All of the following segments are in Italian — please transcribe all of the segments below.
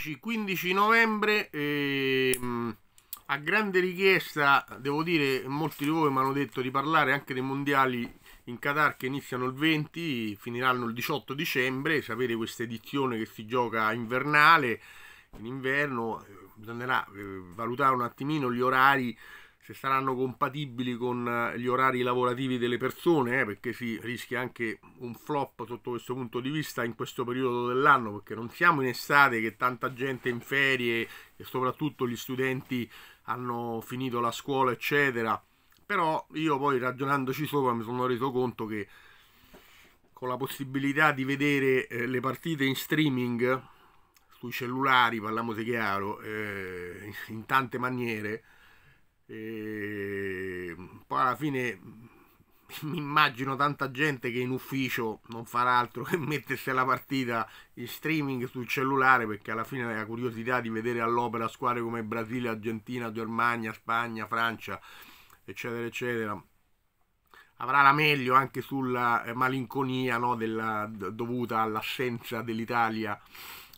14-15 novembre e, ehm, a grande richiesta, devo dire, molti di voi mi hanno detto di parlare anche dei mondiali in Qatar che iniziano il 20, finiranno il 18 dicembre, sapete questa edizione che si gioca invernale, in inverno, eh, bisognerà eh, valutare un attimino gli orari se saranno compatibili con eh, gli orari lavorativi delle persone, eh, perché si rischia anche un flop sotto questo punto di vista in questo periodo dell'anno, perché non siamo in estate che tanta gente in ferie e soprattutto gli studenti hanno finito la scuola, eccetera. Però io poi ragionandoci sopra mi sono reso conto che con la possibilità di vedere eh, le partite in streaming eh, sui cellulari, parliamo di chiaro, eh, in tante maniere, e poi alla fine mi immagino tanta gente che in ufficio non farà altro che mettersi alla partita in streaming sul cellulare perché alla fine la curiosità di vedere all'opera squadre come Brasile, Argentina, Germania, Spagna, Francia, eccetera, eccetera, avrà la meglio anche sulla eh, malinconia no, della, dovuta all'assenza dell'Italia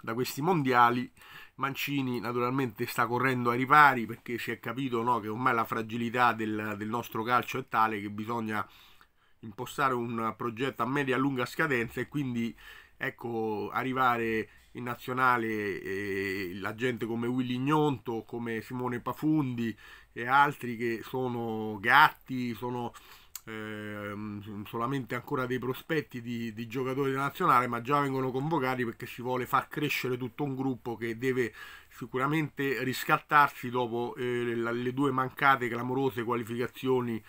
da questi mondiali. Mancini naturalmente sta correndo ai ripari perché si è capito no, che ormai la fragilità del, del, nostro calcio è tale che bisogna impostare un progetto a media e lunga scadenza e quindi ecco arrivare in nazionale eh, la gente come Willy Gnonto, come Simone Pafundi e altri che sono gatti, sono Ehm, solamente ancora dei prospetti di, di giocatori della nazionale, ma già vengono convocati perché si vuole far crescere tutto un gruppo che deve sicuramente riscattarsi dopo eh, le, due mancate clamorose qualificazioni,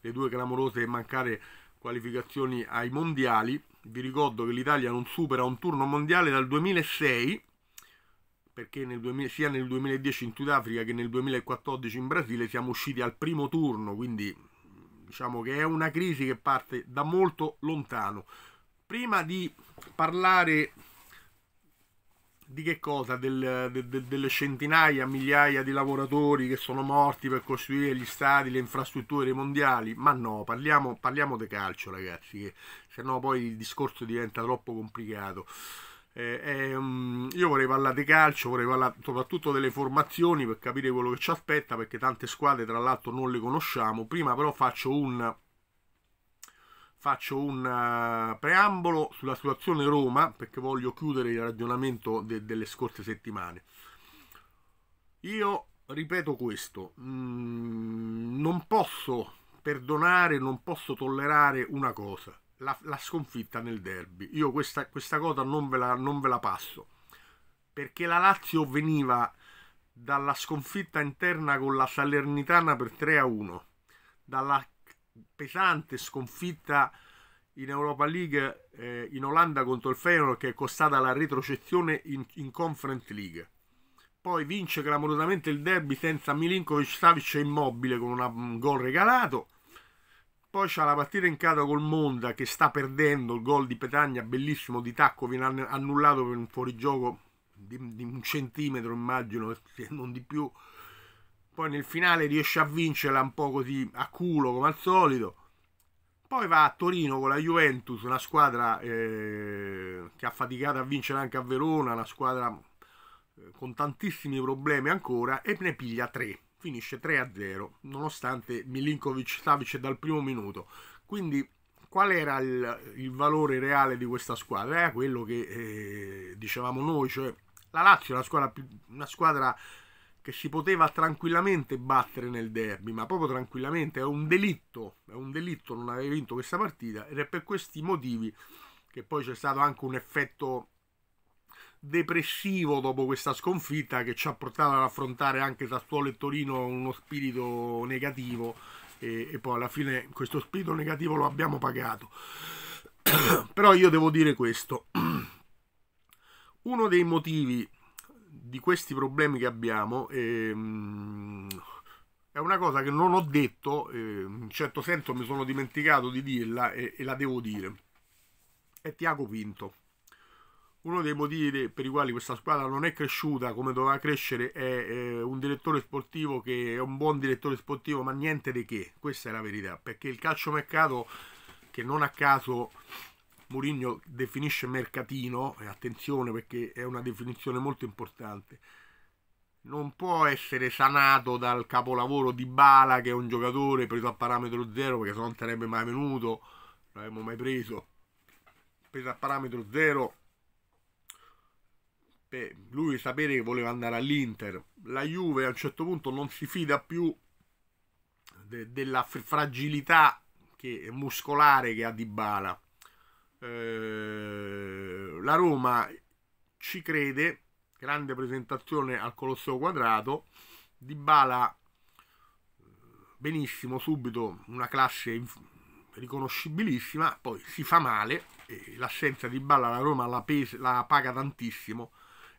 le due clamorose mancate qualificazioni ai mondiali. Vi ricordo che l'Italia non supera un turno mondiale dal 2006 perché nel 2000, sia nel 2010 in Sudafrica che nel 2014 in Brasile siamo usciti al primo turno, quindi diciamo che è una crisi che parte da molto lontano. Prima di parlare di che cosa? Del, de, de, delle centinaia, migliaia di lavoratori che sono morti per costruire gli stati, le infrastrutture mondiali, ma no, parliamo, parliamo di calcio ragazzi, che sennò poi il discorso diventa troppo complicato. Eh, ehm, io vorrei parlare di calcio, vorrei parlare soprattutto delle formazioni per capire quello che ci aspetta, perché tante squadre tra l'altro non le conosciamo. Prima però faccio un, faccio un uh, preambolo sulla situazione Roma, perché voglio chiudere il ragionamento de delle scorse settimane. Io ripeto questo, mh, mm, non posso perdonare, non posso tollerare una cosa la, la sconfitta nel derby. Io questa, questa cosa non ve, la, non ve la passo, perché la Lazio veniva dalla sconfitta interna con la Salernitana per 3 a 1, dalla pesante sconfitta in Europa League eh, in Olanda contro il Feyenoord che è costata la retrocessione in, in Conference League. Poi vince clamorosamente il derby senza Milinkovic, Savic e Immobile con una, un gol regalato poi c'è la partita in casa col Monza che sta perdendo il gol di Petagna, bellissimo di tacco, viene annullato per un fuorigioco di, di un centimetro immagino, eh, se non di più. Poi nel finale riesce a vincerla un po' così a culo come al solito. Poi va a Torino con la Juventus, una squadra eh, che ha faticato a vincere anche a Verona, una squadra eh, con tantissimi problemi ancora, e ne piglia tre finisce 3-0, nonostante Milinkovic Savic dal primo minuto. Quindi qual era il, il, valore reale di questa squadra? Era eh, quello che eh, dicevamo noi, cioè la Lazio è una squadra, una squadra, che si poteva tranquillamente battere nel derby, ma proprio tranquillamente, è un delitto, è un delitto non aver vinto questa partita ed è per questi motivi che poi c'è stato anche un effetto depressivo dopo questa sconfitta che ci ha portato ad affrontare anche Sassuolo e Torino uno spirito negativo e, e poi alla fine questo spirito negativo lo abbiamo pagato. Però io devo dire questo. Uno dei motivi di questi problemi che abbiamo è, ehm, è una cosa che non ho detto, ehm, in un certo senso mi sono dimenticato di dirla e, e la devo dire. È Tiago Pinto uno dei motivi per i quali questa squadra non è cresciuta come doveva crescere è un direttore sportivo che è un buon direttore sportivo, ma niente di che, questa è la verità, perché il calciomercato che non a caso Mourinho definisce mercatino, e attenzione perché è una definizione molto importante, non può essere sanato dal capolavoro di Bala che è un giocatore preso a parametro zero perché se non sarebbe mai venuto, non l'avremmo mai preso, preso a parametro zero Beh, lui sapere che voleva andare all'Inter, la Juve a un certo punto non si fida più de della fragilità che muscolare che ha di Bala. Eh, la Roma ci crede, grande presentazione al Colosseo Quadrato, di Bala eh, benissimo subito, una classe riconoscibilissima, poi si fa male, l'assenza di Balla la Roma la, pesa, la paga tantissimo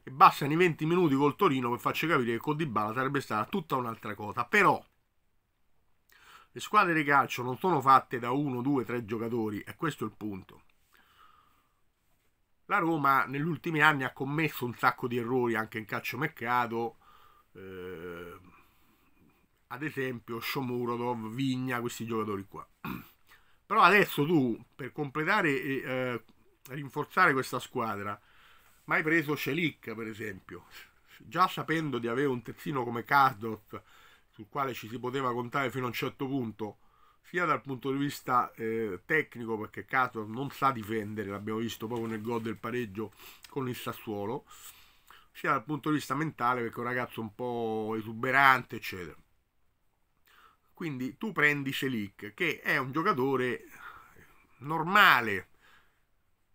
e bastano i 20 minuti col Torino per farci capire che con Dybala sarebbe stata tutta un'altra cosa. Però le squadre di calcio non sono fatte da uno, due, tre giocatori e questo è il punto. La Roma negli ultimi anni ha commesso un sacco di errori anche in calciomercato. Eh, ad esempio Shomurodov, Vigna, questi giocatori qua. Però adesso tu, per completare e eh, rinforzare questa squadra, mai preso Celic per esempio, già sapendo di avere un terzino come Kardorf sul quale ci si poteva contare fino a un certo punto, sia dal punto di vista eh, tecnico perché Kardorf non sa difendere, l'abbiamo visto proprio nel gol del pareggio con il Sassuolo, sia dal punto di vista mentale perché è un ragazzo un po' esuberante eccetera. Quindi tu prendi Celic che è un giocatore normale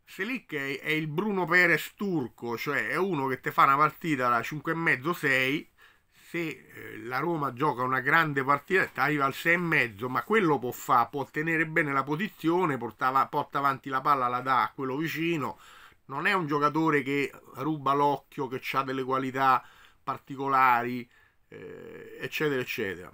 Selic è, il Bruno Perez turco, cioè è uno che ti fa una partita da 5,5-6, se eh, la Roma gioca una grande partita arriva al 6,5, ma quello può fare, può tenere bene la posizione, porta, porta avanti la palla, la dà a quello vicino, non è un giocatore che ruba l'occhio, che ha delle qualità particolari, eh, eccetera, eccetera.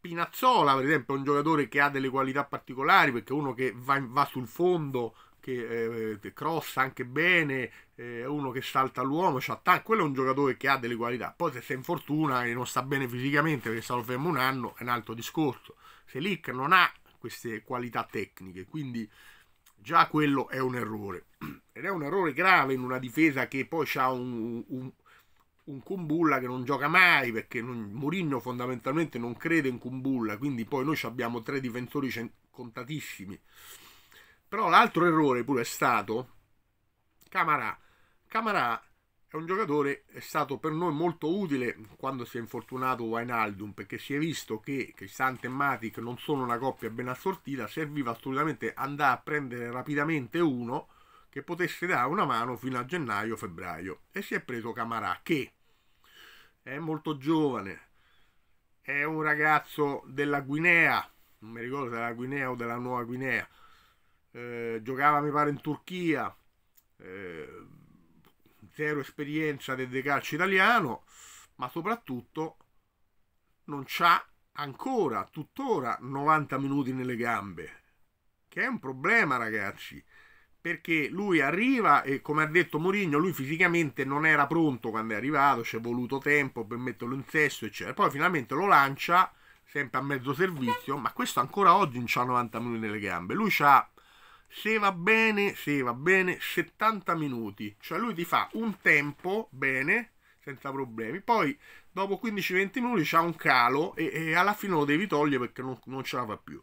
Pinazzola, per esempio, è un giocatore che ha delle qualità particolari perché è uno che va, va sul fondo, che eh, crossa anche bene, eh, è uno che salta l'uomo, cioè, quello è un giocatore che ha delle qualità. Poi se sei in fortuna e non sta bene fisicamente perché è stato fermo un anno, è un altro discorso. Se Lick non ha queste qualità tecniche, quindi già quello è un errore. Ed è un errore grave in una difesa che poi ha un, un, un Kumbulla che non gioca mai perché non, Murigno fondamentalmente non crede in Kumbulla, quindi poi noi abbiamo tre difensori contatissimi. Però l'altro errore pure è stato Camarà. Camarà è un giocatore, è stato per noi molto utile quando si è infortunato Wijnaldum, perché si è visto che Cristante e Matic non sono una coppia ben assortita, serviva assolutamente andare a prendere rapidamente uno che potesse dare una mano fino a gennaio-febbraio e si è preso Camarà che è molto giovane, è un ragazzo della Guinea, non mi ricordo se della Guinea o della Nuova Guinea, eh, giocava mi pare in Turchia, eh, zero esperienza del calcio italiano, ma soprattutto non c'ha ancora, tuttora, 90 minuti nelle gambe, che è un problema ragazzi perché lui arriva e come ha detto Mourinho lui fisicamente non era pronto quando è arrivato, ci è voluto tempo per metterlo in sesto eccetera, poi finalmente lo lancia sempre a mezzo servizio, ma questo ancora oggi non ha 90 minuti nelle gambe, lui ha se va bene, se va bene 70 minuti, cioè lui ti fa un tempo bene senza problemi, poi dopo 15-20 minuti c'ha un calo e, e, alla fine lo devi togliere perché non, non ce la fa più.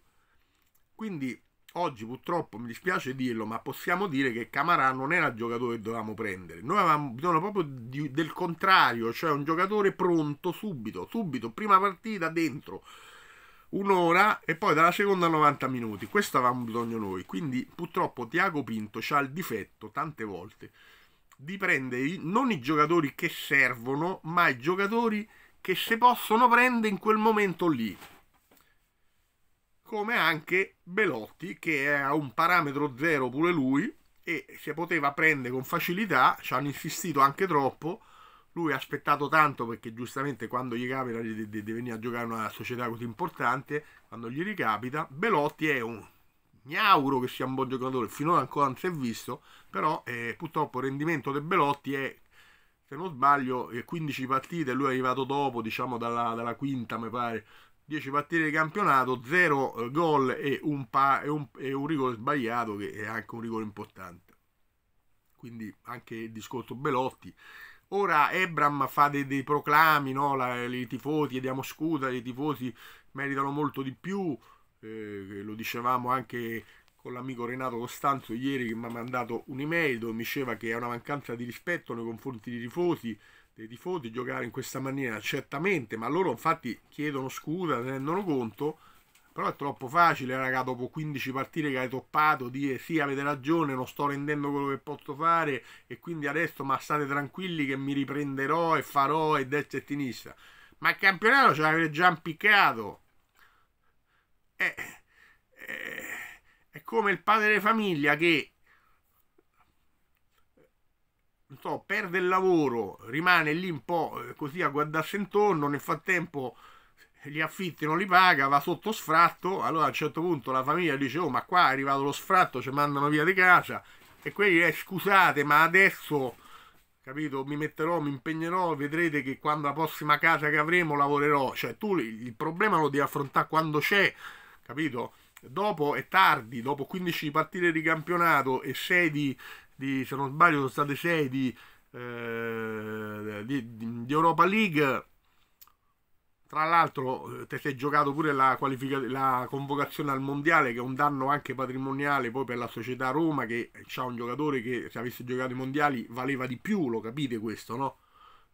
Quindi oggi purtroppo mi dispiace dirlo, ma possiamo dire che Camarà non era il giocatore che dovevamo prendere. Noi avevamo bisogno proprio di, del contrario, cioè un giocatore pronto subito, subito, prima partita dentro un'ora e poi dalla seconda 90 minuti. Questo avevamo bisogno noi. Quindi purtroppo Tiago Pinto ha il difetto tante volte di prendere non i giocatori che servono, ma i giocatori che si possono prendere in quel momento lì come anche Belotti che era un parametro zero pure lui e si poteva prendere con facilità, ci hanno insistito anche troppo, lui ha aspettato tanto perché giustamente quando gli capita di, di, di venire a giocare in una società così importante, quando gli ricapita, Belotti è un mi auguro che sia un buon giocatore, finora ancora non si è visto, però eh, purtroppo il rendimento di Belotti è se non sbaglio, 15 eh, partite, lui è arrivato dopo, diciamo dalla, dalla quinta, mi pare, 10 partite di campionato, 0 eh, gol e un, pa- e, un, e un rigore sbagliato che è anche un rigore importante. Quindi anche il discorso Belotti. Ora Ebram fa dei, dei proclami, no? La, i tifosi, diamo scusa, i tifosi meritano molto di più, eh, lo dicevamo anche con l'amico Renato Costanzo ieri che mi ha mandato un'email dove mi diceva che è una mancanza di rispetto nei confronti dei tifosi, dei tifosi giocare in questa maniera, certamente, ma loro infatti chiedono scusa, se ne rendono conto, però è troppo facile, raga, dopo 15 partite che hai toppato, dire sì, avete ragione, non sto rendendo quello che posso fare e quindi adesso ma state tranquilli che mi riprenderò e farò e destra e sinistra. Ma il campionato ce l'avete già impiccato. Eh, eh, è come il padre di famiglia che so, perde il lavoro, rimane lì un po' eh, così a guardarsi intorno, nel frattempo eh, gli affitti non li paga, va sotto sfratto, allora a un certo punto la famiglia dice oh ma qua è arrivato lo sfratto, ci mandano via di casa e quelli eh, scusate ma adesso capito mi metterò, mi impegnerò, vedrete che quando la prossima casa che avremo lavorerò, cioè tu il problema lo devi affrontare quando c'è, capito? Dopo è tardi, dopo 15 partite di campionato e 6 di di, se non sbaglio sono state 6 di, eh, di, di Europa League tra l'altro eh, te sei giocato pure la, la, convocazione al mondiale che è un danno anche patrimoniale poi per la società Roma che ha un giocatore che se avesse giocato i mondiali valeva di più, lo capite questo no?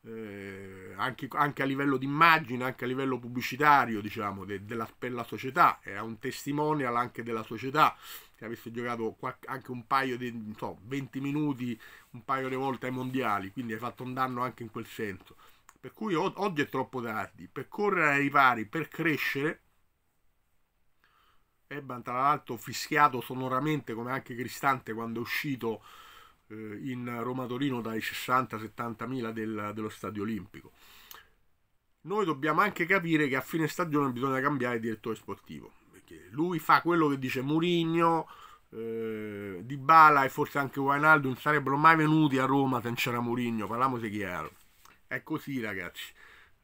Eh, anche, anche, a livello di immagine, anche a livello pubblicitario diciamo de, della, per la società, era un testimonial anche della società che avesse giocato anche un paio di so, 20 minuti, un paio di volte ai mondiali, quindi hai fatto un danno anche in quel senso. Per cui oggi è troppo tardi, per correre ai ripari, per crescere, Eban tra l'altro fischiato sonoramente come anche Cristante quando è uscito eh, in Roma-Torino dai 60-70 mila del, dello stadio olimpico. Noi dobbiamo anche capire che a fine stagione bisogna cambiare direttore sportivo perché lui fa quello che dice Murigno, eh, Di Bala e forse anche Wainaldo non sarebbero mai venuti a Roma se non c'era Mourinho, parliamoci chiaro. È così ragazzi.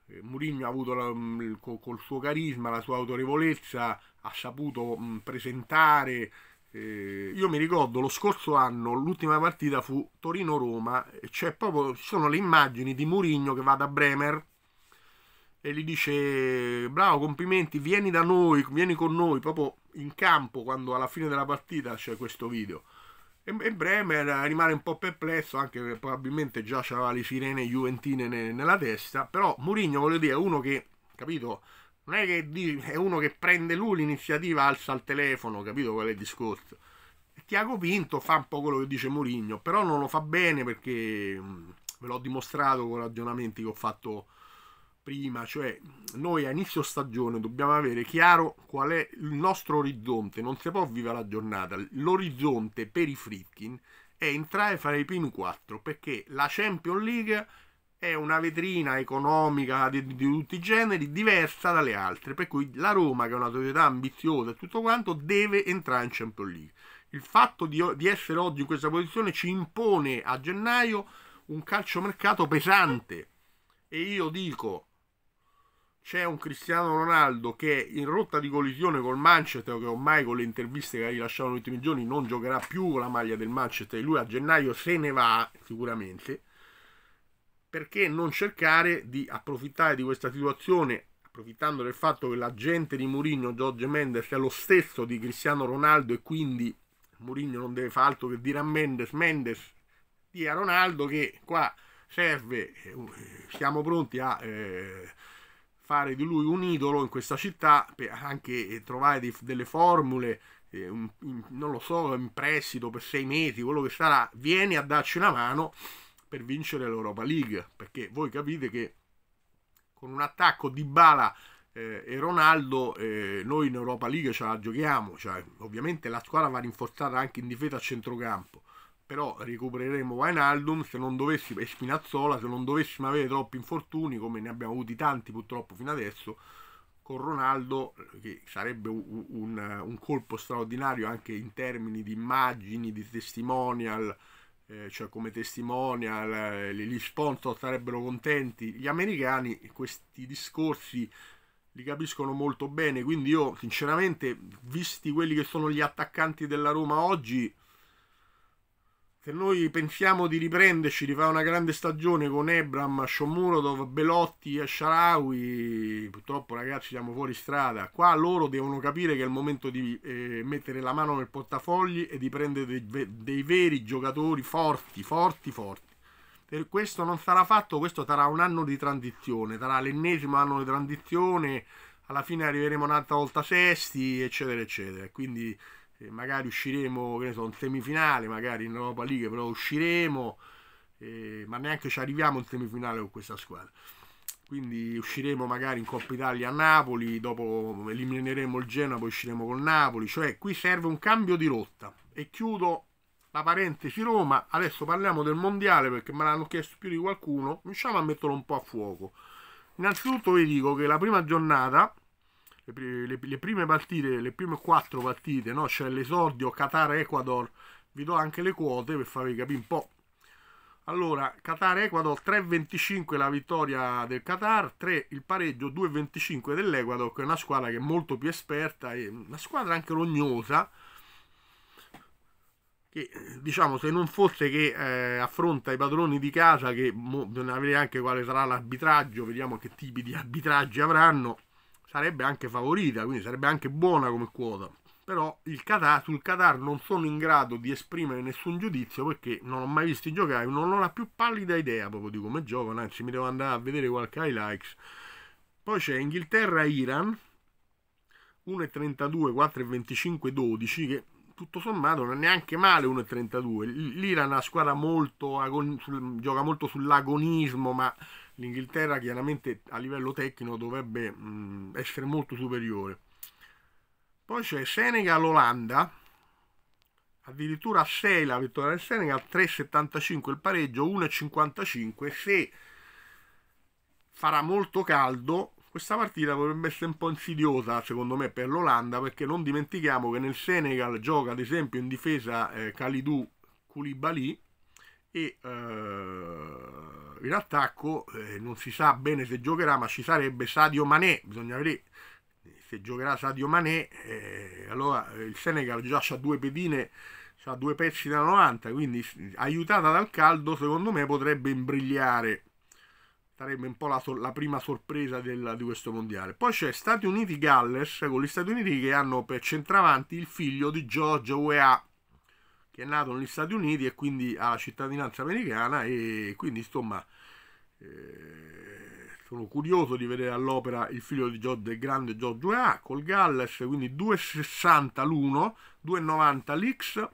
Eh, Murigno ha avuto la, mm, col, col suo carisma, la sua autorevolezza, ha saputo mh, mm, presentare. Eh, io mi ricordo lo scorso anno l'ultima partita fu Torino-Roma e c'è proprio, ci sono le immagini di Murigno che va da Bremer e gli dice bravo, complimenti, vieni da noi, vieni con noi, proprio in campo quando alla fine della partita c'è questo video. E, e Bremer rimane un po' perplesso, anche perché probabilmente già c'aveva le sirene juventine ne, nella testa, però Mourinho, voglio dire, è uno che, capito, non è che è uno che prende lui l'iniziativa, alza il telefono, capito qual è il discorso. Tiago Pinto fa un po' quello che dice Mourinho, però non lo fa bene perché ve l'ho dimostrato con ragionamenti che ho fatto prima, cioè noi a inizio stagione dobbiamo avere chiaro qual è il nostro orizzonte, non si può vivere la giornata, l'orizzonte per i Fritkin è entrare e fare i primi 4 perché la Champions League è una vetrina economica di, di, tutti i generi diversa dalle altre, per cui la Roma che è una società ambiziosa e tutto quanto deve entrare in Champions League. Il fatto di, di essere oggi in questa posizione ci impone a gennaio un calciomercato pesante e io dico c'è un Cristiano Ronaldo che in rotta di collisione col Manchester, che ormai con le interviste che ha rilasciato negli ultimi giorni non giocherà più con la maglia del Manchester, e lui a gennaio se ne va sicuramente, perché non cercare di approfittare di questa situazione, approfittando del fatto che l'agente di Mourinho, George Mendes, è lo stesso di Cristiano Ronaldo e quindi Mourinho non deve fare altro che dire a Mendes, Mendes dia Ronaldo che qua serve, eh, siamo pronti a... Eh, fare di lui un idolo in questa città, per anche trovare dei, delle formule, eh, un, in, non lo so, in prestito per sei mesi, quello che sarà, vieni a darci una mano per vincere l'Europa League, perché voi capite che con un attacco di Bala eh, e Ronaldo eh, noi in Europa League ce la giochiamo, cioè, ovviamente la squadra va rinforzata anche in difesa a centrocampo, però recupereremo Wijnaldum se non dovessimo, e Spinazzola se non dovessimo avere troppi infortuni come ne abbiamo avuti tanti purtroppo fino adesso con Ronaldo che sarebbe un, un, un colpo straordinario anche in termini di immagini, di testimonial eh, cioè come testimonial eh, gli sponsor sarebbero contenti gli americani questi discorsi li capiscono molto bene quindi io sinceramente visti quelli che sono gli attaccanti della Roma oggi che noi pensiamo di riprenderci, di fare una grande stagione con Ebram, Shomurodov, Belotti e Sharawi, purtroppo ragazzi siamo fuori strada. Qua loro devono capire che è il momento di eh, mettere la mano nel portafogli e di prendere dei, dei veri giocatori forti, forti, forti. Per questo non sarà fatto, questo sarà un anno di transizione, sarà l'ennesimo anno di transizione, alla fine arriveremo un'altra volta sesti, eccetera, eccetera. Quindi eh, magari usciremo che ne so, in semifinale, magari in Europa League, però usciremo, eh, ma neanche ci arriviamo in semifinale con questa squadra. Quindi usciremo magari in Coppa Italia a Napoli, dopo elimineremo il Genoa, poi usciremo con Napoli, cioè qui serve un cambio di rotta. E chiudo la parentesi Roma, adesso parliamo del mondiale perché me l'hanno chiesto più di qualcuno, riusciamo a metterlo un po' a fuoco. Innanzitutto vi dico che la prima giornata le, le, le prime partite, le prime quattro partite, no? C'è l'esordio Qatar-Ecuador, vi do anche le quote per farvi capire un po'. Allora, Qatar-Ecuador 3-25 la vittoria del Qatar, 3 il pareggio, 2-25 dell'Ecuador, che è una squadra che è molto più esperta, e una squadra anche rognosa, che diciamo se non fosse che eh, affronta i padroni di casa, che bisogna avrei anche quale sarà l'arbitraggio, vediamo che tipi di arbitraggi avranno, sarebbe anche favorita, quindi sarebbe anche buona come quota. Però Qatar, sul Qatar non sono in grado di esprimere nessun giudizio perché non ho mai visto giocare, non ho la più pallida idea proprio di come giocano, anzi mi devo andare a vedere qualche highlights. Poi c'è Inghilterra-Iran, 1,32, 4,25, 12, che tutto sommato non è neanche male 1,32. L'Iran è una squadra molto, gioca molto sull'agonismo, ma l'Inghilterra chiaramente a livello tecnico dovrebbe mh, mm, essere molto superiore. Poi c'è Senegal-Olanda, addirittura 6 la vittoria del Senegal, 3,75 il pareggio, 1,55. Se farà molto caldo, questa partita potrebbe essere un po' insidiosa secondo me per l'Olanda, perché non dimentichiamo che nel Senegal gioca ad esempio in difesa eh, Kalidou Koulibaly e... Eh, in attacco eh, non si sa bene se giocherà, ma ci sarebbe Sadio Mané, bisogna vedere se giocherà Sadio Mané, eh, allora eh, il Senegal già ha due pedine, ha due pezzi da 90, quindi aiutata dal caldo secondo me potrebbe imbrigliare, sarebbe un po' la, la prima sorpresa del, di questo mondiale. Poi c'è Stati Uniti-Galles, con gli Stati Uniti che hanno per centravanti il figlio di George UEA, che è nato negli Stati Uniti e quindi ha cittadinanza americana e quindi insomma eh, sono curioso di vedere all'opera il figlio di Giorgio, del grande Giorgio A col Galles, quindi 2,60 l'uno, 2,90 l'X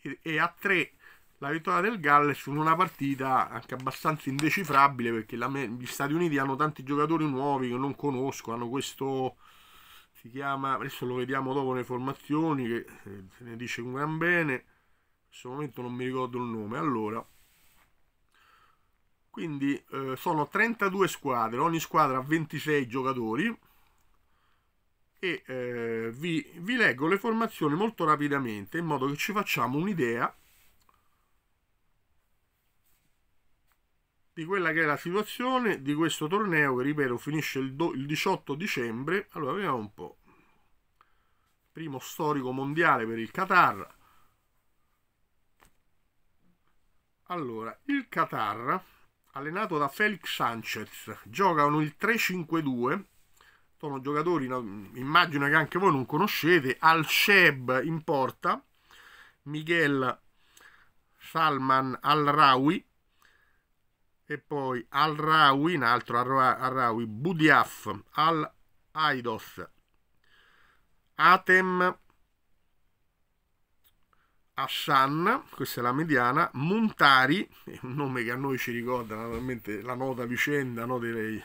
e, e a 3 la vittoria del Galles in una partita anche abbastanza indecifrabile perché la, gli Stati Uniti hanno tanti giocatori nuovi che non conosco, hanno questo si chiama, adesso lo vediamo dopo le formazioni che eh, se ne dice un gran bene questo momento non mi ricordo il nome, allora quindi eh, sono 32 squadre, ogni squadra ha 26 giocatori e eh, vi, vi, leggo le formazioni molto rapidamente in modo che ci facciamo un'idea di quella che è la situazione di questo torneo che ripeto finisce il, do, il 18 dicembre allora vediamo un po' primo storico mondiale per il Qatar Allora, il Qatar, allenato da Felix Sanchez, giocano il 3-5-2. Sono giocatori, immagino che anche voi non conoscete. Al-Sheb in porta, Miguel Salman Al-Rawi e poi Al-Rawi, un altro Al-Rawi, Budiaf, Al-Aidos, Atem Hassan, questa è la mediana, Montari, un nome che a noi ci ricorda naturalmente la nota vicenda no, delle,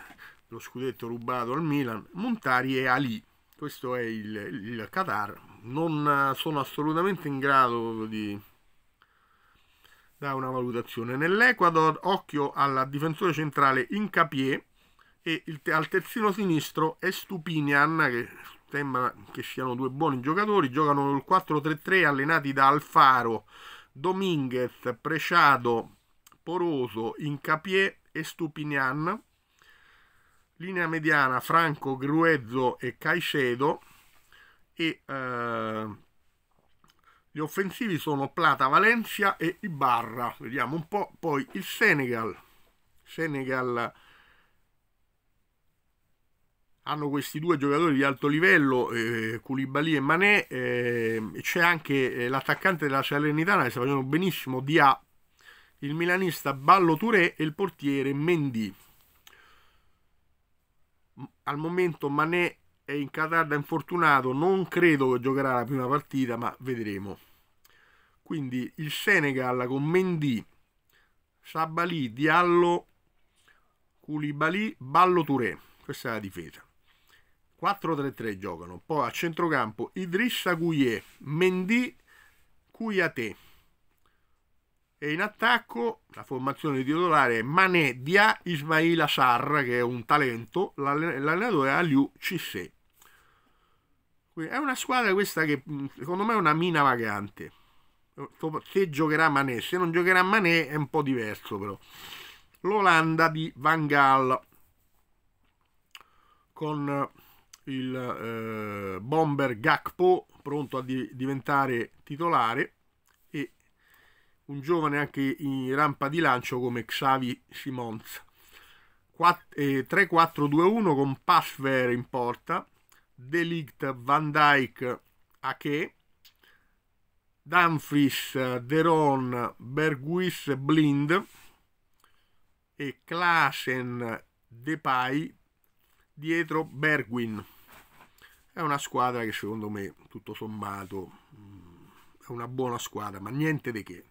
dello scudetto rubato al Milan, Montari e Ali, questo è il, il Qatar, non sono assolutamente in grado di dare una valutazione. Nell'Ecuador occhio al difensore centrale Incapié e il, al terzino sinistro Estupinian che sembra che siano due buoni giocatori, giocano il 4-3-3 allenati da Alfaro, Dominguez, Preciado, Poroso, Incapié e Stupignan. Linea mediana Franco, Gruezzo e Caicedo e eh, gli offensivi sono Plata, Valencia e Ibarra. Vediamo un po' poi il Senegal. Senegal hanno questi due giocatori di alto livello, eh, Koulibaly e Manè, eh, c'è anche eh, l'attaccante della Salernitana che sta facendo benissimo, Dia, il milanista Ballo Touré e il portiere Mendy. Al momento Manè è in Qatar da infortunato, non credo che giocherà la prima partita, ma vedremo. Quindi il Senegal con Mendy, Sabali, Diallo, Koulibaly, Ballo Touré. Questa è la difesa. 4 3 3 giocano. Poi a centrocampo Idrissa Gouye, Mendy, Cuiate. E in attacco la formazione titolare è Dia, Ismail Assar, che è un talento, l'allenatore è Aliu Cissé. È una squadra questa che mm, secondo me è una mina vagante. Se giocherà Mané, se non giocherà Mané è un po' diverso però. L'Olanda di Van Gaal con il eh, bomber Gakpo pronto a di- diventare titolare e un giovane anche in rampa di lancio come Xavi Simons. 3-4-2-1 eh, con Passver in porta, Delict, Van Dyke, Ache, Danfries, Deron, Berguis, Blind e Klaasen, Depay dietro Bergwin. È una squadra che secondo me, tutto sommato, mm, è una buona squadra, ma niente di che.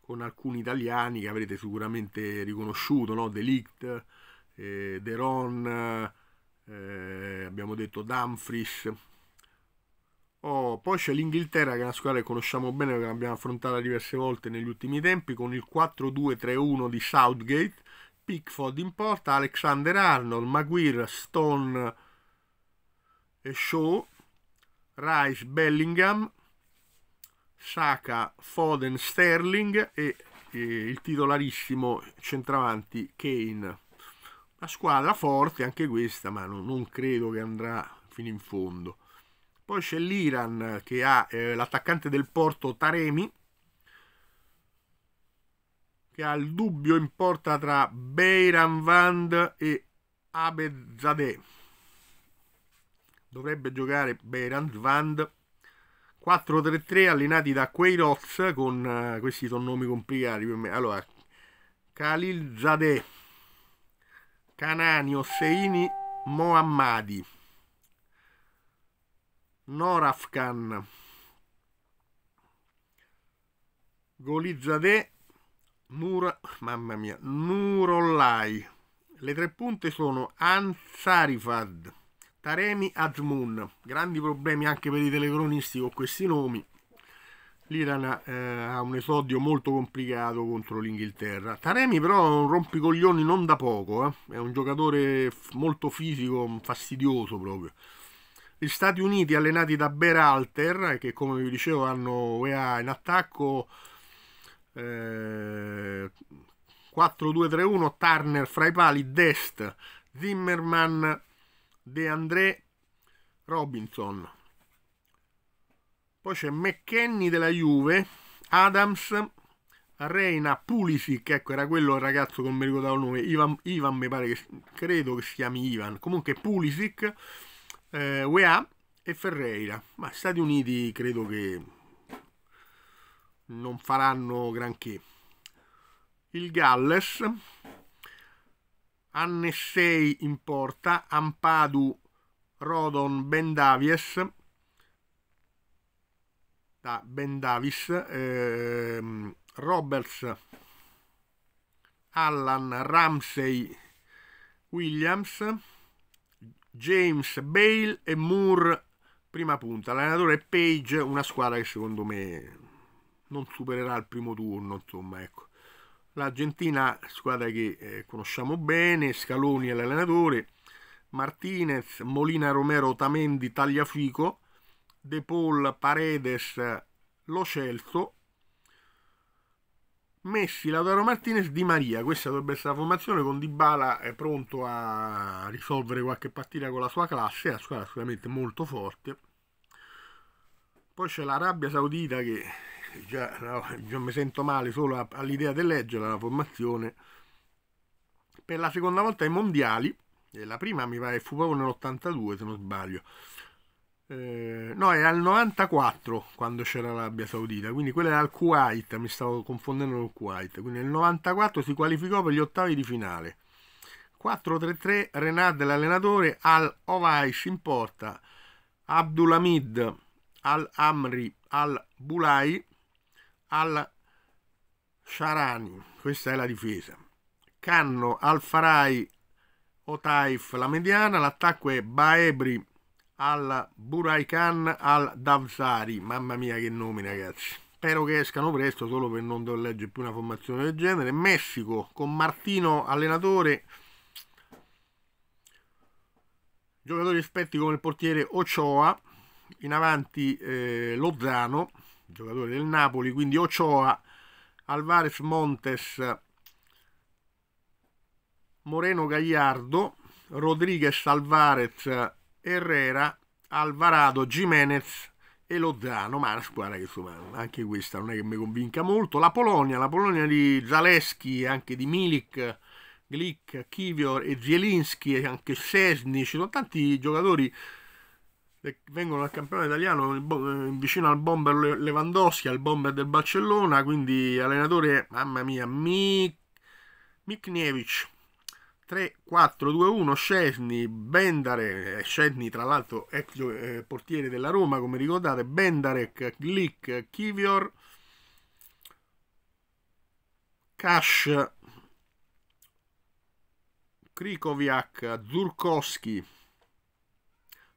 Con alcuni italiani che avrete sicuramente riconosciuto, no? Delict, eh, Deron, eh, abbiamo detto Dumfries. Oh, poi c'è l'Inghilterra che è una squadra che conosciamo bene, che abbiamo affrontato diverse volte negli ultimi tempi, con il 4-2-3-1 di Southgate, Pickford in porta, Alexander Arnold, Maguire, Stone e Shaw, Rice Bellingham, Saka Foden Sterling e eh, il titolarissimo centravanti Kane. Una squadra forte anche questa, ma non, non credo che andrà fino in fondo. Poi c'è l'Iran che ha eh, l'attaccante del porto Taremi, che ha il dubbio in porta tra Beiran Vand e Zadeh dovrebbe giocare Berand Vand 4-3-3 allenati da Queiroz con uh, questi sono nomi complicati per me allora Khalil Zadeh Canani Osseini Mohammadi Norafkan Golizadeh Nur, mamma mia, Nurollai. Le tre punte sono Ansarifad, Taremi Azmoun, grandi problemi anche per i telecronisti con questi nomi. L'Iran eh, ha un esordio molto complicato contro l'Inghilterra. Taremi però è un rompicoglioni non da poco, eh. è un giocatore molto fisico, fastidioso proprio. Gli Stati Uniti allenati da Beralter, che come vi dicevo hanno UEA in attacco, eh, 4-2-3-1, Turner fra i pali, Dest, Zimmerman, De André Robinson. Poi c'è McKenny della Juve, Adams, Reina Pulisic, ecco era quello il ragazzo che non mi ricordavo il nome, Ivan, Ivan mi pare che credo che si chiami Ivan, comunque Pulisic, eh, Wea e Ferreira, ma Stati Uniti credo che non faranno granché. Il Galles, Annessei in porta, Ampadu, Rodon, Bendavies, da Bendavis, ehm, Roberts, Allan, Ramsey, Williams, James, Bale e Moore prima punta. L'allenatore è Page, una squadra che secondo me non supererà il primo turno, insomma, ecco. L'Argentina, squadra che eh, conosciamo bene, Scaloni è l'allenatore, Martinez, Molina, Romero, Tamendi, Tagliafico, De Paul, Paredes, Lo Celso, Messi, Lautaro Martinez, Di Maria. Questa dovrebbe essere la formazione con Dybala è eh, pronto a risolvere qualche partita con la sua classe, la squadra è sicuramente molto forte. Poi c'è l'Arabia Saudita che già, no, già mi sento male solo all'idea di leggere la formazione. Per la seconda volta ai mondiali, la prima mi pare fu proprio nell'82 se non sbaglio, eh, no, era al 94 quando c'era l'Arabia Saudita, quindi quella era al Kuwait, mi stavo confondendo col Kuwait, quindi nel 94 si qualificò per gli ottavi di finale. 4-3-3, Renat l'allenatore, Al Ovaish in porta, Abdulhamid Al Amri Al Bulai al Sharani, questa è la difesa. Canno, Al-Farai, Otaif, la mediana, l'attacco è Baebri al Buraikan al Davsari. Mamma mia che nomi ragazzi. Spero che escano presto solo per non dover leggere più una formazione del genere. Messico con Martino allenatore. Giocatori esperti come il portiere Ochoa, in avanti eh, Lozano, giocatore del Napoli, quindi Ochoa, Alvarez Montes, Moreno Gagliardo, Rodriguez Alvarez, Herrera, Alvarado, Jimenez e Lozano, ma la squadra che insomma anche questa non è che mi convinca molto. La Polonia, la Polonia di Zaleschi, anche di Milik, Glick, Kivior e Zielinski e anche Sesni, ci sono tanti giocatori vengono al campione italiano eh, vicino al bomber Lewandowski, al bomber del Barcellona, quindi allenatore, mamma mia, Mik... Mikniewicz. 3-4-2-1, Scesni, Bendare, eh, Scesni tra l'altro ex eh, portiere della Roma come ricordate, Bendarek, Glick, Kivior, Cash, Krikoviak, Zurkowski,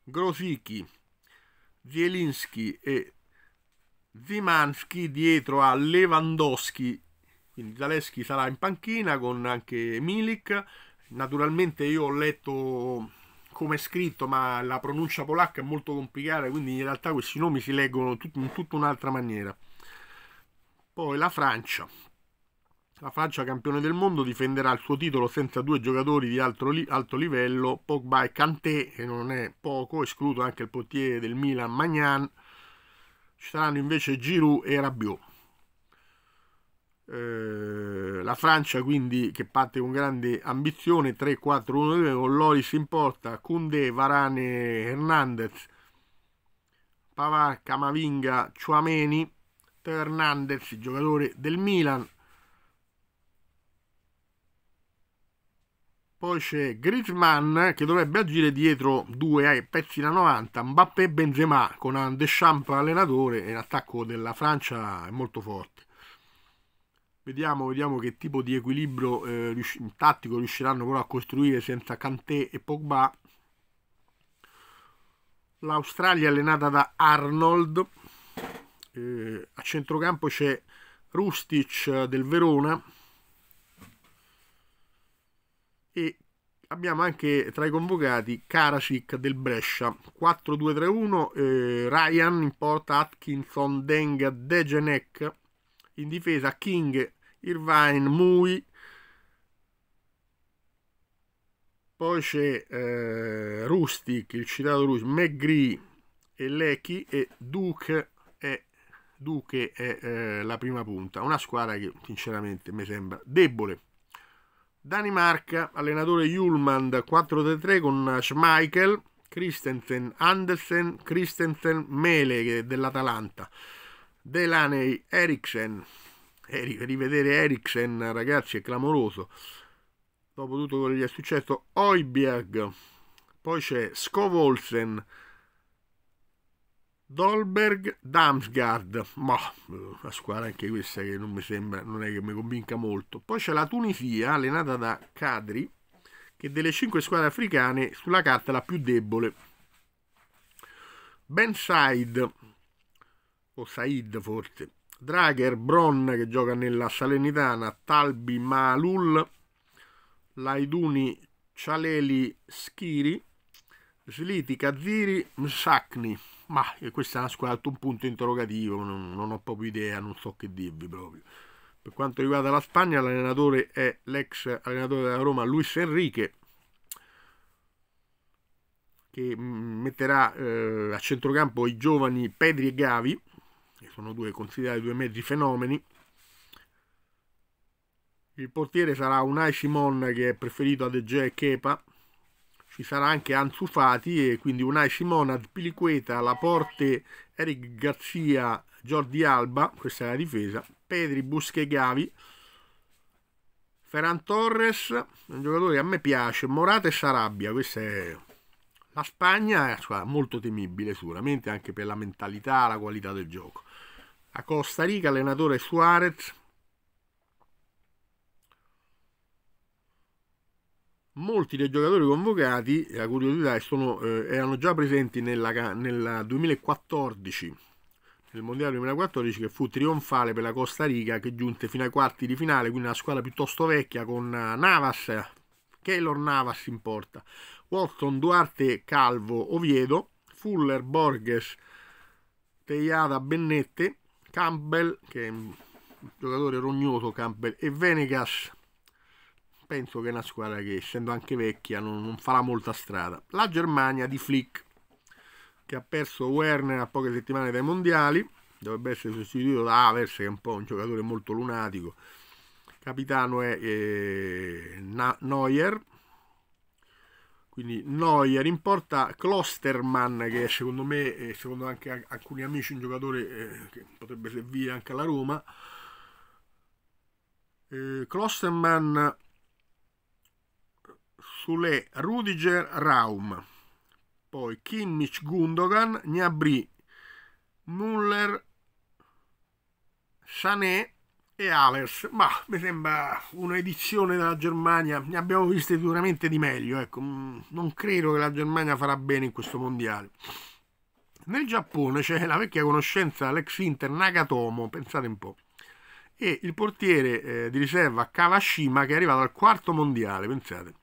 Grosicchi, Zielinski e Zimanski dietro a Lewandowski. Quindi Zaleschi sarà in panchina con anche Milik. Naturalmente io ho letto come è scritto, ma la pronuncia polacca è molto complicata, quindi in realtà questi nomi si leggono in tutta un'altra maniera. Poi la Francia. La Francia, campione del mondo, difenderà il suo titolo senza due giocatori di alto, li alto livello, Pogba e Kanté, che non è poco, escluso anche il portiere del Milan Magnan. Ci saranno invece Giroud e Rabiot. Eh, la Francia quindi che parte con grande ambizione 3-4-1 2 con Loris in porta, Koundé, Varane, Hernandez, Pavà, Camavinga, Ciuameni, Hernandez, giocatore del Milan, Poi c'è Griezmann che dovrebbe agire dietro due eh, pezzi da 90, Mbappé e Benzema con un Deschamps allenatore e l'attacco della Francia è molto forte. Vediamo, vediamo che tipo di equilibrio eh, tattico riusciranno però a costruire senza Kanté e Pogba. L'Australia è allenata da Arnold, eh, a centrocampo c'è Rustic del Verona, abbiamo anche tra i convocati Karacic del Brescia 4-2-3-1 eh, Ryan in porta Atkinson Deng Degenek in difesa King Irvine Mui poi c'è eh, Rustic il citato Rustic McGree e Lecky e Duke e Duke è eh, la prima punta una squadra che sinceramente mi sembra debole Danimarca, allenatore Julmand 4-3 con Schmeichel, Christensen, Andersen, Christensen, Mele dell'Atalanta, Delaney, Eriksen, Eri, eh, rivedere Eriksen ragazzi è clamoroso, dopo tutto quello che gli è successo, Oiberg, poi c'è Skovolsen, Dolberg Damsgaard, ma eh, la squadra anche questa che non mi sembra, non è che mi convinca molto. Poi c'è la Tunisia, allenata da Cadri, che delle 5 squadre africane sulla carta è la più debole. Ben Said, o Said forse, Drager, Bron che gioca nella Salernitana, Talbi, Malul, Laiduni, Cialeli, Schiri, Sliti, Kaziri, Msakni ma questa è una squadra un punto interrogativo, non, non ho proprio idea, non so che dirvi proprio. Per quanto riguarda la Spagna, l'allenatore è l'ex allenatore della Roma Luis Enrique, che mm, metterà eh, a centrocampo i giovani Pedri e Gavi, che sono due considerati due mezzi fenomeni. Il portiere sarà Unai Simon, che è preferito a De Gea e Kepa ci sarà anche Anzufati Fati e quindi Unai Simonad, Piliqueta, Laporte, Eric Garzia, Jordi Alba, questa è la difesa, Pedri, Busche, Gavi, Ferran Torres, un giocatore che a me piace, Morata e Sarabia, questa è la Spagna, è molto temibile sicuramente anche per la mentalità, la qualità del gioco. A Costa Rica allenatore Suarez, molti dei giocatori convocati, la curiosità, sono, eh, erano già presenti nel 2014, nel Mondiale 2014 che fu trionfale per la Costa Rica che giunte fino ai quarti di finale, quindi una squadra piuttosto vecchia con eh, Navas, Keylor Navas in porta, Watson, Duarte, Calvo, Oviedo, Fuller, Borges, Tejada, Bennette, Campbell, che è un giocatore rognoso Campbell, e Venegas penso che è una squadra che, essendo anche vecchia, non, non farà molta strada. La Germania di Flick, che ha perso Werner a poche settimane dai mondiali, dovrebbe essere sostituito da Avers, che è un po' un giocatore molto lunatico. Capitano è eh, Neuer, quindi Neuer importa Klostermann, che è, secondo me e eh, secondo anche alcuni amici un giocatore eh, che potrebbe servire anche alla Roma eh, Klosterman sulle Rudiger Raum, poi Kimmich Gundogan, Gnabry, Muller, Sané e Avers. Ma mi sembra un'edizione della Germania, ne abbiamo viste sicuramente di meglio. Ecco. Mm, non credo che la Germania farà bene in questo mondiale. Nel Giappone c'è la vecchia conoscenza l'ex Inter Nagatomo, pensate un po', e il portiere eh, di riserva Kawashima che è arrivato al quarto mondiale, pensate.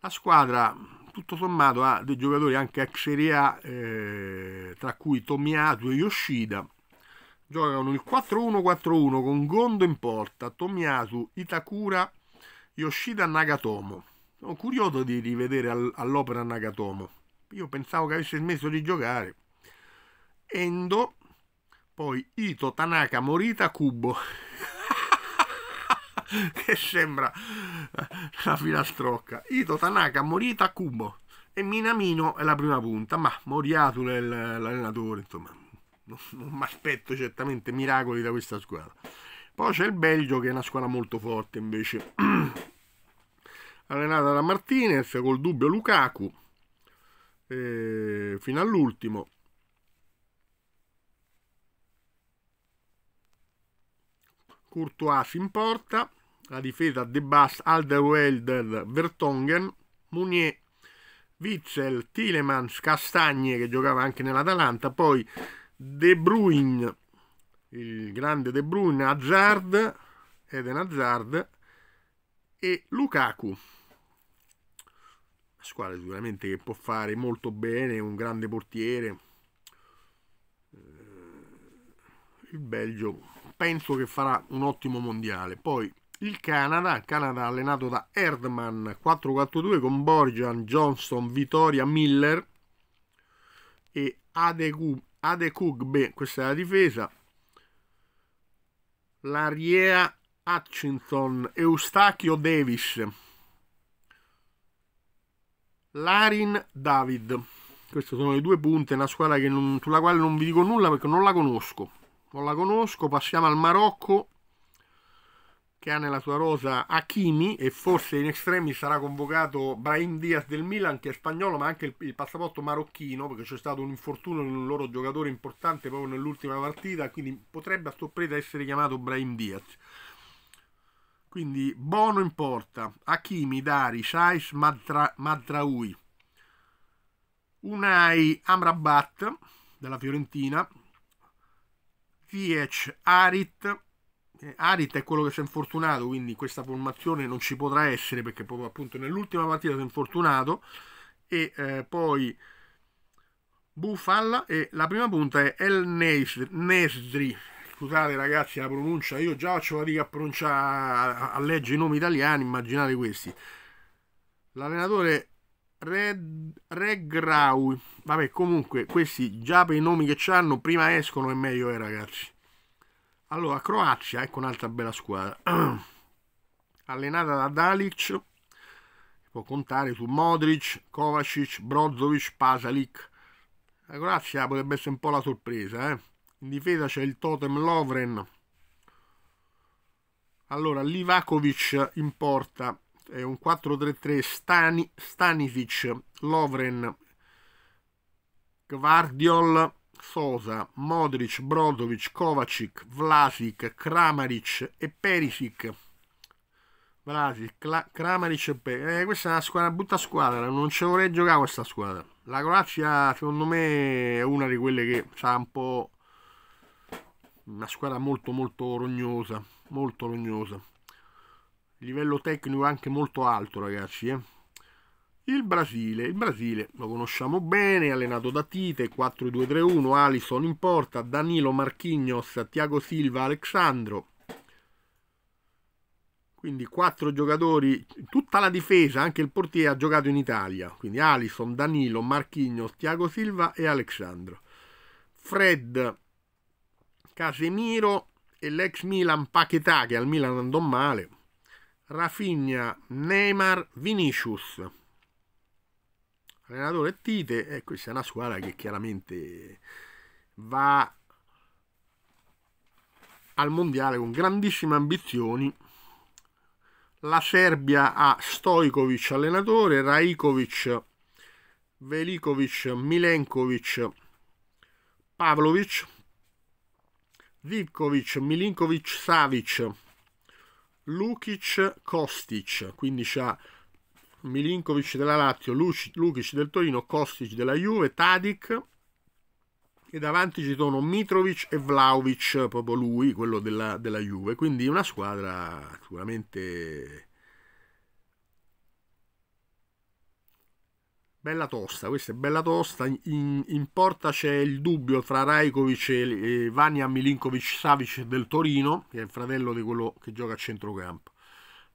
La squadra tutto sommato ha dei giocatori anche ex Serie A, eh, tra cui Tomiato e Yoshida. Giocano il 4-1-4-1 con Gondo in porta, Tomiasu, Itakura, Yoshida Nagatomo. Sono curioso di rivedere all'opera Nagatomo. Io pensavo che avesse smesso di giocare. Endo, poi Ito, Tanaka, Morita, Kubo. che sembra eh, la filastrocca. Ito Tanaka, Morita, Kubo e Minamino è la prima punta, ma Moriatul è l'allenatore, insomma, non, non mi aspetto certamente miracoli da questa squadra. Poi c'è il Belgio che è una squadra molto forte invece, allenata da Martinez, col dubbio Lukaku, eh, fino all'ultimo. Courtois in porta la difesa De Bas, Alderwelder, Vertongen, Mounier, Witzel, Tilemans, Castagne che giocava anche nell'Atalanta, poi De Bruyne, il grande De Bruyne, Hazard, Eden Hazard e Lukaku. La squadra sicuramente che può fare molto bene, un grande portiere. Eh, il Belgio penso che farà un ottimo mondiale. Poi il Canada, Canada allenato da Erdman 4-4-2 con Borjan, Johnston, Vittoria, Miller e Adekugbe, questa è la difesa, Lariea, Hutchinson, Eustachio, Davis, Larin, David. Queste sono le due punte, una squadra non, sulla quale non vi dico nulla perché non la conosco. Non la conosco, passiamo al Marocco che ha nella sua rosa Hakimi e forse in estremi sarà convocato Brahim Diaz del Milan che è spagnolo ma anche il, il passaporto marocchino perché c'è stato un infortunio in un loro giocatore importante proprio nell'ultima partita quindi potrebbe a sorpresa essere chiamato Brahim Diaz quindi Bono in porta Hakimi, Dari, Shaish, Madra, Madraui Unai Amrabat della Fiorentina Ziyech, Arit eh, Arit è quello che si è infortunato, quindi questa formazione non ci potrà essere perché proprio appunto nell'ultima partita si è infortunato e eh, poi Bufalla e la prima punta è El Nesri. Scusate ragazzi la pronuncia, io già faccio fatica a, pronunciare, a, leggere i nomi italiani, immaginate questi. L'allenatore Red, Grau. Vabbè, comunque, questi già per i nomi che hanno, prima escono e meglio è, eh, ragazzi. Allora, Croazia, ecco un'altra bella squadra. Allenata da Dalic, può contare su Modric, Kovacic, Brozovic, Pasalic. La Croazia potrebbe essere un po' la sorpresa. Eh? In difesa c'è il totem Lovren. Allora, Livakovic in porta. È un 4-3-3 Stani, Stanisic, Lovren, Gvardiol, Sosa, Modric, Brozovic, Kovacic, Vlasic, Kramaric e Perisic. Vlasic, Kramaric e Perisic. Eh, questa è una, squadra, una brutta squadra, non ce vorrei giocare questa squadra. La Croazia secondo me è una di quelle che ha un po' una squadra molto molto rognosa, molto rognosa. Livello tecnico anche molto alto ragazzi, eh. Il Brasile, il Brasile lo conosciamo bene, allenato da Tite, 4-2-3-1, Alisson in porta, Danilo Marchignos, Thiago Silva, Alexandro. Quindi quattro giocatori, tutta la difesa, anche il portiere ha giocato in Italia, quindi Alisson, Danilo, Marchignos, Thiago Silva e Alexandro. Fred, Casemiro e l'ex Milan Paquetà che al Milan andò male, Rafinha, Neymar, Vinicius allenatore Tite e questa è una squadra che chiaramente va al mondiale con grandissime ambizioni la Serbia ha Stojkovic allenatore, Rajkovic Velikovic, Milenkovic, Pavlovic, Vivkovic, Milinkovic, Savic, Lukic, Kostic, quindi c'ha Milinkovic della Lazio, Lukic del Torino, Kostic della Juve, Tadic e davanti ci sono Mitrovic e Vlaovic, proprio lui, quello della, della Juve, quindi una squadra sicuramente bella tosta, questa è bella tosta, in, in porta c'è il dubbio tra Rajkovic e, e Vania Milinkovic-Savic del Torino, che è il fratello di quello che gioca a centrocampo.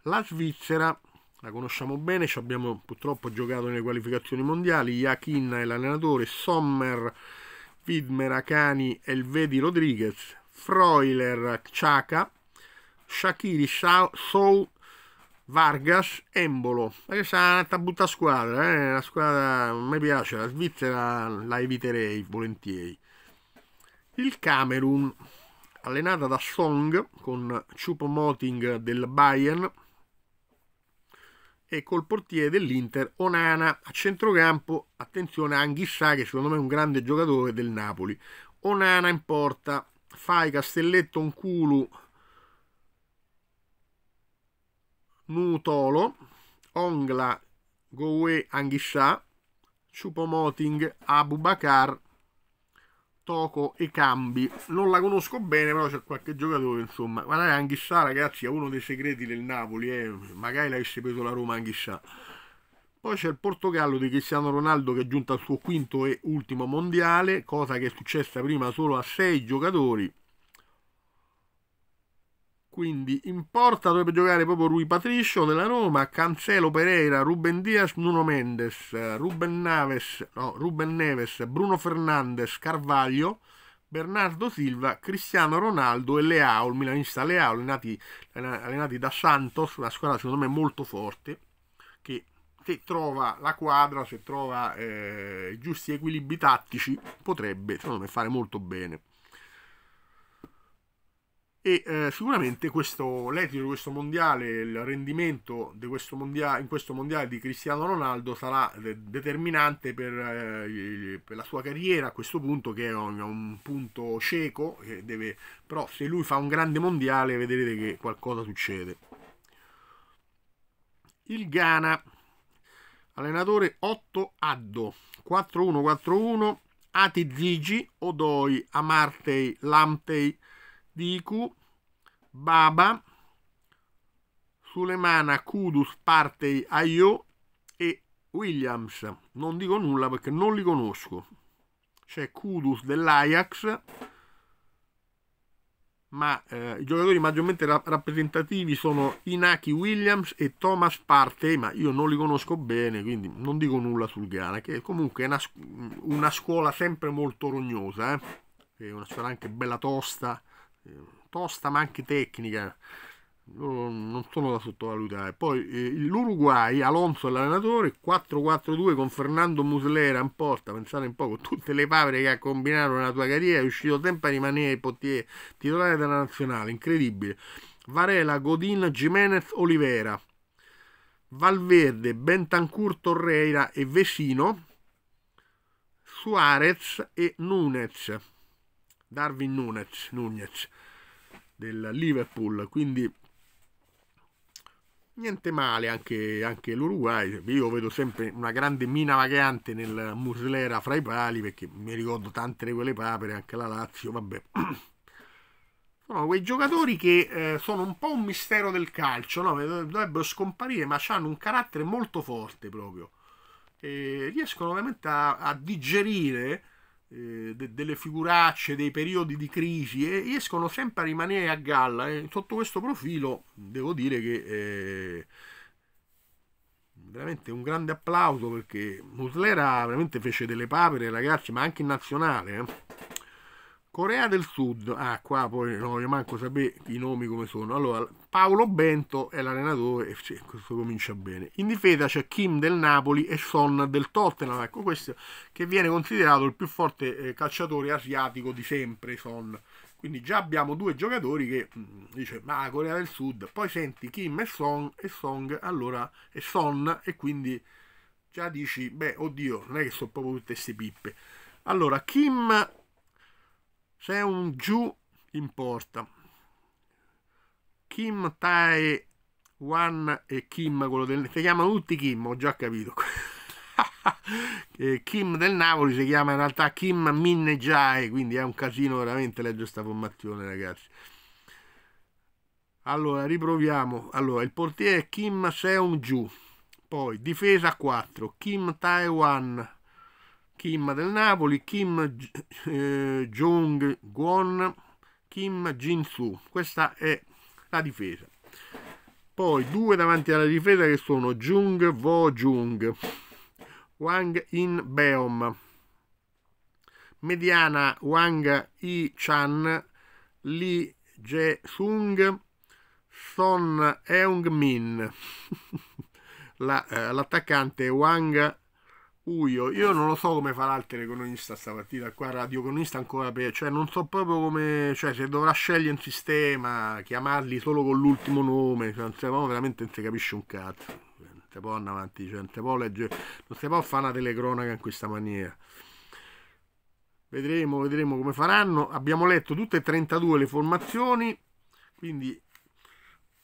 La Svizzera la conosciamo bene, ci abbiamo purtroppo giocato nelle qualificazioni mondiali, Iakin è l'allenatore, Sommer, Widmer, Akani, Elvedi Rodriguez, Freuler, Chaka, Shakiri, Sou, Vargas, Embolo. Ma Questa è una brutta squadra, eh? una squadra non mi piace, la Svizzera la eviterei volentieri. Il Camerun, allenata da Song con Chupomoting del Bayern, e col portiere dell'Inter Onana. A centrocampo, attenzione a Anghissà che secondo me è un grande giocatore del Napoli. Onana in porta, Fai, Castelletto, Onculu, Nutolo, Ongla, Gowe, Anghissà, Chupomoting, Abubakar, Toco e Cambi. Non la conosco bene, però c'è qualche giocatore, insomma. Guardate, Anghissà, ragazzi, è uno dei segreti del Napoli, eh. magari l'avesse preso la Roma Anghissà. Poi c'è il Portogallo di Cristiano Ronaldo che è giunto al suo quinto e ultimo mondiale, cosa che è successa prima solo a sei giocatori. Quindi in porta dovrebbe giocare proprio Rui Patricio della Roma, Cancelo Pereira, Ruben Diaz, Nuno Mendes, Ruben Naves, no, Ruben Neves, Bruno Fernandes, Carvaglio, Bernardo Silva, Cristiano Ronaldo e Leao, il milanista Leao, allenati, allenati da Santos, una squadra secondo me molto forte, che se trova la quadra, se trova eh, i giusti equilibri tattici, potrebbe secondo me fare molto bene e eh, sicuramente questo, l'esito di questo mondiale, il rendimento questo mondiale, in questo mondiale di Cristiano Ronaldo sarà de- determinante per, eh, per, la sua carriera a questo punto che è un, un punto cieco, deve, però se lui fa un grande mondiale vedrete che qualcosa succede. Il Ghana, allenatore 8 Addo, 4-1-4-1, Ati Zigi, Odoi, Amartei, Lamtei, Diku, Baba, Sulemana, Kudus, Partey, Ayo e Williams. Non dico nulla perché non li conosco. C'è Kudus dell'Ajax, ma eh, i giocatori maggiormente rap rappresentativi sono Inaki Williams e Thomas Partey, ma io non li conosco bene, quindi non dico nulla sul Ghana, che comunque è una, una scuola sempre molto rognosa, eh? è una scuola anche bella tosta, tosta ma anche tecnica, non sono da sottovalutare. Poi eh, l'Uruguay, Alonso è l'allenatore, 4-4-2 con Fernando Muslera in porta, pensate un po' con tutte le papere che ha combinato nella tua carriera, è riuscito sempre a rimanere portiere titolare della nazionale, incredibile. Varela, Godin, Jimenez, Olivera, Valverde, Bentancur, Torreira e Vesino, Suarez e Nunez Darwin Nunez, Nunez del Liverpool, quindi niente male anche, anche l'Uruguay. Io vedo sempre una grande mina vagante nel muslera fra i pali perché mi ricordo tante di quelle papere, anche la Lazio, vabbè. Sono quei giocatori che eh, sono un po' un mistero del calcio, no? dovrebbero scomparire, ma hanno un carattere molto forte proprio. E riescono veramente a, a digerire eh, de- delle figuracce, dei periodi di crisi e riescono sempre a rimanere a galla. E eh. sotto questo profilo devo dire che eh, veramente un grande applauso perché Muslera veramente fece delle papere ragazzi, ma anche in nazionale. Eh. Corea del Sud, ah qua poi non voglio manco sapere i nomi come sono. Allora, Paolo Bento è l'allenatore e sì, questo comincia bene. In difesa c'è Kim del Napoli e Son del Tottenham, ecco questo che viene considerato il più forte eh, calciatore asiatico di sempre, Son. Quindi già abbiamo due giocatori che mh, mm, dice ma Corea del Sud, poi senti Kim e Son e Song, allora e Son e quindi già dici beh oddio, non è che sono proprio tutte queste pippe. Allora Kim c'è un giù in porta. Kim Tae Wan e Kim, quello del... si chiamano tutti Kim, ho già capito. Kim del Napoli si chiama in realtà Kim Min Minnejai, quindi è un casino veramente leggere questa formazione ragazzi. Allora, riproviamo. Allora, il portiere è Kim Seung ju Poi, difesa 4, Kim Taiwan, Kim del Napoli, Kim eh, Jong-gwon, Kim Jin-su. Questa è la difesa. Poi due davanti alla difesa che sono Jung Vo Jung, Wang In Beom, mediana Wang I Chan, Li Je Sung, Son Eung Min. L'attaccante la, eh, Wang Uio, io non lo so come farà il telecronista stamattina qua, radiocronista ancora per... cioè non so proprio come... cioè se dovrà scegliere un sistema, chiamarli solo con l'ultimo nome, cioè, non veramente non si capisce un cazzo, cioè, non si può andare avanti, cioè, non, si può leggere, non si può fare una telecronaca in questa maniera. Vedremo, vedremo come faranno. Abbiamo letto tutte e 32 le formazioni, quindi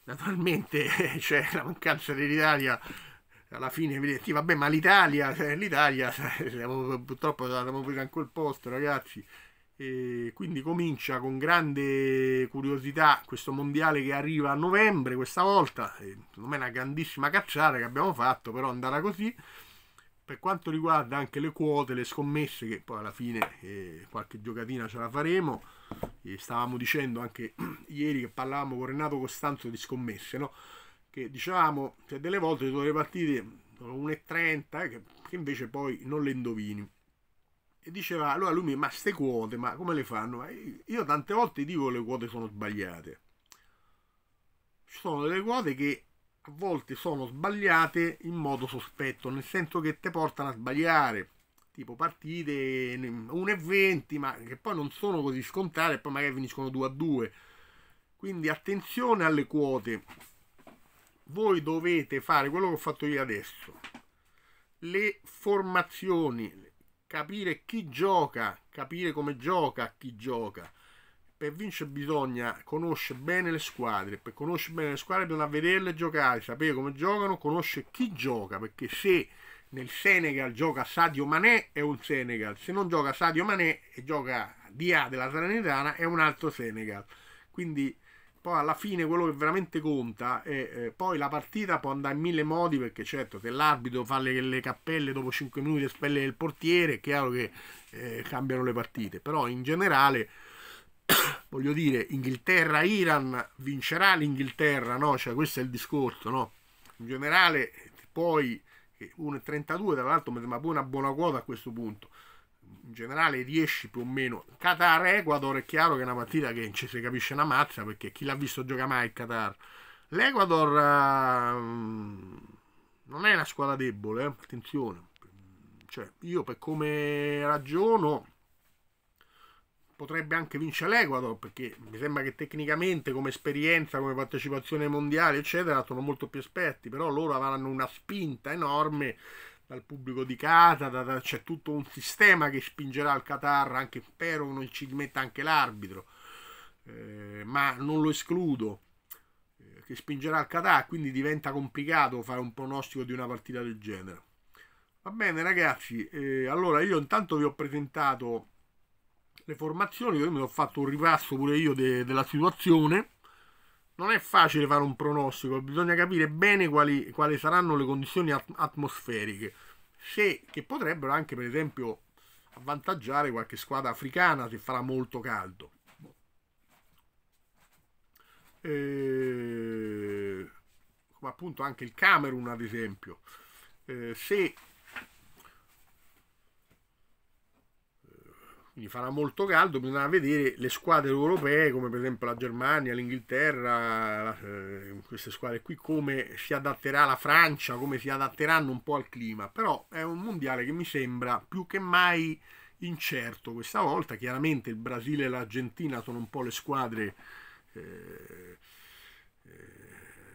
naturalmente c'è cioè, la mancanza dell'Italia alla fine vedete, sì, vabbè, ma l'Italia, eh, l'Italia, siamo, purtroppo siamo pure in quel posto, ragazzi. E quindi comincia con grande curiosità questo mondiale che arriva a novembre questa volta. secondo me è una grandissima cacciata che abbiamo fatto, però andrà così. Per quanto riguarda anche le quote, le scommesse, che poi alla fine eh, qualche giocatina ce la faremo, e stavamo dicendo anche ieri che parlavamo con Renato Costanzo di scommesse, no? che dicevamo cioè delle volte ci sono le partite sono 1,30 che, che invece poi non le indovini e diceva allora lui mi ma queste quote ma come le fanno io, io tante volte dico che le quote sono sbagliate ci sono delle quote che a volte sono sbagliate in modo sospetto nel senso che te portano a sbagliare tipo partite 1,20 ma che poi non sono così scontate e poi magari finiscono 2 a 2 quindi attenzione alle quote voi dovete fare quello che ho fatto io adesso, le formazioni, capire chi gioca, capire come gioca chi gioca. Per vincere bisogna conoscere bene le squadre, per conoscere bene le squadre bisogna vederle giocare, sapere come giocano, conoscere chi gioca, perché se nel Senegal gioca Sadio Mané è un Senegal, se non gioca Sadio Mané e gioca Dia della Salernitana è un altro Senegal. Quindi poi alla fine quello che veramente conta è eh, poi la partita può andare in mille modi perché certo se l'arbitro fa le, le cappelle dopo 5 minuti e spelle il portiere è chiaro che eh, cambiano le partite però in generale voglio dire Inghilterra-Iran vincerà l'Inghilterra no? cioè questo è il discorso no? in generale poi 1,32 eh, tra l'altro mi sembra pure una buona quota a questo punto in generale riesci più o meno. Qatar eh, Ecuador è chiaro che è una partita che ci si capisce una mazza perché chi l'ha visto gioca mai il Qatar. L'Ecuador uh, non è una squadra debole, eh? attenzione. Cioè, io per come ragiono potrebbe anche vincere l'Ecuador perché mi sembra che tecnicamente come esperienza, come partecipazione mondiale eccetera sono molto più esperti, però loro avranno una spinta enorme dal pubblico di Qatar, c'è tutto un sistema che spingerà il Qatar, anche spero che non ci metta anche l'arbitro, eh, ma non lo escludo, eh, che spingerà il Qatar, quindi diventa complicato fare un pronostico di una partita del genere. Va bene ragazzi, eh, allora io intanto vi ho presentato le formazioni, io mi ho fatto un ripasso pure io de della situazione non è facile fare un pronostico, bisogna capire bene quali, quali saranno le condizioni at atmosferiche, se, che potrebbero anche per esempio avvantaggiare qualche squadra africana se farà molto caldo. E... Eh, come appunto anche il Camerun ad esempio, eh, se quindi farà molto caldo, bisognerà vedere le squadre europee come per esempio la Germania, l'Inghilterra, la, eh, queste squadre qui, come si adatterà la Francia, come si adatteranno un po' al clima, però è un mondiale che mi sembra più che mai incerto questa volta, chiaramente il Brasile e l'Argentina sono un po' le squadre eh, eh,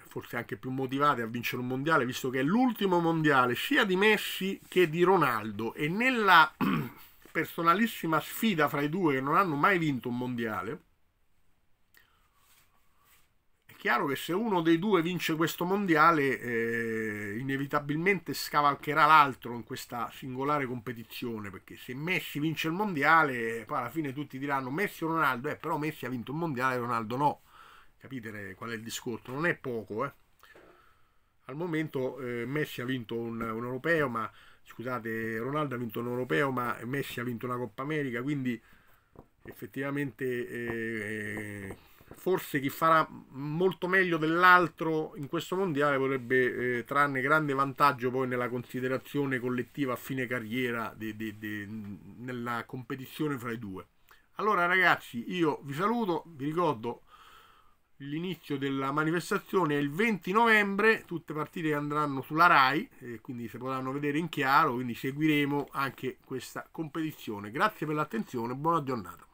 forse anche più motivate a vincere un mondiale, visto che è l'ultimo mondiale sia di Messi che di Ronaldo e nella... personalissima sfida fra i due che non hanno mai vinto un mondiale, è chiaro che se uno dei due vince questo mondiale eh, inevitabilmente scavalcherà l'altro in questa singolare competizione, perché se Messi vince il mondiale, poi alla fine tutti diranno Messi o Ronaldo, eh, però Messi ha vinto un mondiale e Ronaldo no. Capite qual è il discorso? Non è poco, eh. Al momento eh, Messi ha vinto un, un europeo, ma scusate, Ronaldo ha vinto un europeo, ma Messi ha vinto una Coppa America, quindi effettivamente eh, forse chi farà molto meglio dell'altro in questo mondiale potrebbe eh, trarne grande vantaggio poi nella considerazione collettiva a fine carriera de, de, de, nella competizione fra i due. Allora ragazzi, io vi saluto, vi ricordo l'inizio della manifestazione è il 20 novembre, tutte le partite andranno sulla RAI, e quindi si potranno vedere in chiaro, quindi seguiremo anche questa competizione. Grazie per l'attenzione, buona giornata.